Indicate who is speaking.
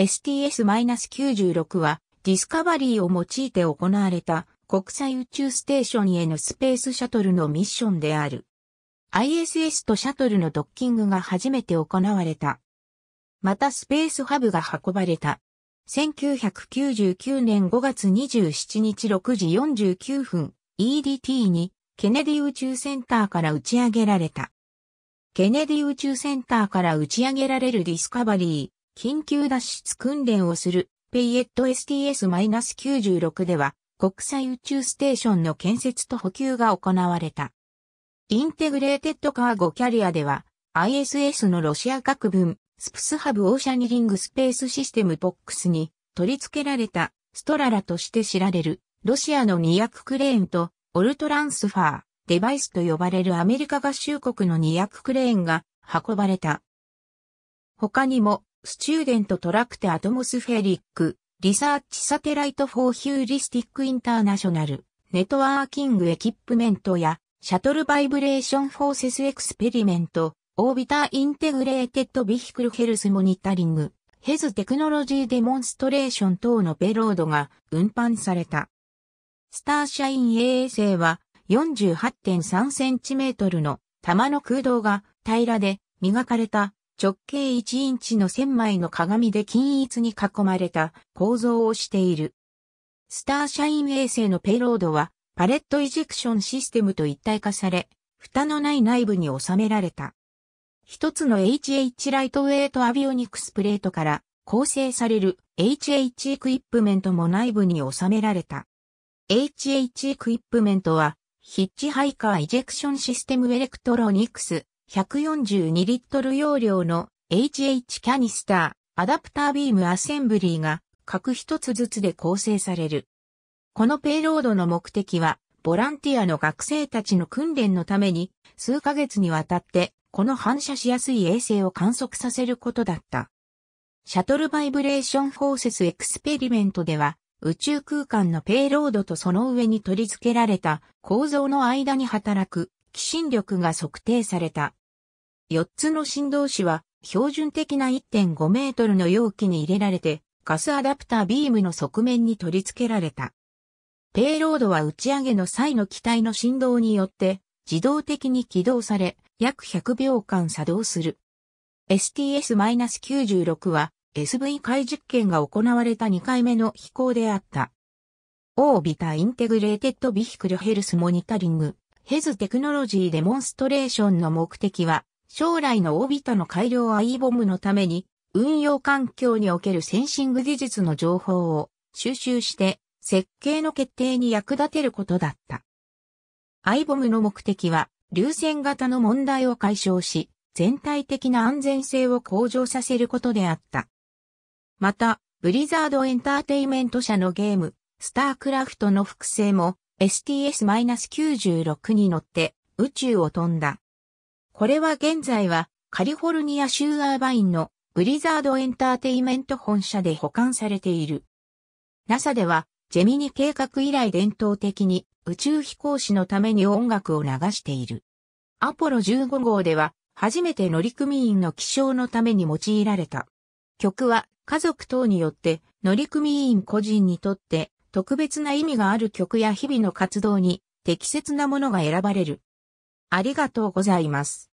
Speaker 1: STS-96 はディスカバリーを用いて行われた国際宇宙ステーションへのスペースシャトルのミッションである。ISS とシャトルのドッキングが初めて行われた。またスペースハブが運ばれた。1999年5月27日6時49分 EDT にケネディ宇宙センターから打ち上げられた。ケネディ宇宙センターから打ち上げられるディスカバリー。緊急脱出訓練をするペイエット STS-96 では国際宇宙ステーションの建設と補給が行われた。インテグレーテッドカーゴキャリアでは ISS のロシア学分スプスハブオーシャニリングスペースシステムボックスに取り付けられたストララとして知られるロシアの0役クレーンとオルトランスファーデバイスと呼ばれるアメリカ合衆国の0役クレーンが運ばれた。他にもスチューデントトラクテアトモスフェリック、リサーチサテライトフォーヒューリスティックインターナショナル、ネットワーキングエキップメントや、シャトルバイブレーションフォーセスエクスペリメント、オービターインテグレーテッドビヒクルヘルスモニタリング、ヘズテクノロジーデモンストレーション等のペロードが運搬された。スターシャイン衛星は 48.3cm の玉の空洞が平らで磨かれた直径1インチの1000枚の鏡で均一に囲まれた構造をしている。スターシャイン衛星のペイロードはパレットイジェクションシステムと一体化され、蓋のない内部に収められた。一つの HH ライトウェイトアビオニクスプレートから構成される HH エクイップメントも内部に収められた。HH エクイップメントはヒッチハイカーイジェクションシステムエレクトロニクス142リットル容量の HH キャニスター、アダプタービームアセンブリーが各一つずつで構成される。このペイロードの目的は、ボランティアの学生たちの訓練のために、数ヶ月にわたって、この反射しやすい衛星を観測させることだった。シャトルバイブレーションフォーセスエクスペリメントでは、宇宙空間のペイロードとその上に取り付けられた構造の間に働く、寄進力が測定された。4つの振動子は標準的な1.5メートルの容器に入れられてガスアダプタービームの側面に取り付けられた。ペイロードは打ち上げの際の機体の振動によって自動的に起動され約100秒間作動する。STS-96 は SV 回実験が行われた2回目の飛行であった。オービタインテグレーテッドビヒクルヘルスモニタリング、ヘズテクノロジーデモンストレーションの目的は、将来のオービトの改良イボムのために、運用環境におけるセンシング技術の情報を収集して設計の決定に役立てることだった。イボムの目的は、流線型の問題を解消し、全体的な安全性を向上させることであった。また、ブリザードエンターテイメント社のゲーム、スタークラフトの複製も STS-96 に乗って宇宙を飛んだ。これは現在はカリフォルニア州アーバインのブリザードエンターテイメント本社で保管されている。NASA ではジェミニ計画以来伝統的に宇宙飛行士のために音楽を流している。アポロ15号では初めて乗組員の起床のために用いられた。曲は家族等によって乗組員個人にとって特別な意味がある曲や日々の活動に適切なものが選ばれる。ありがとうございます。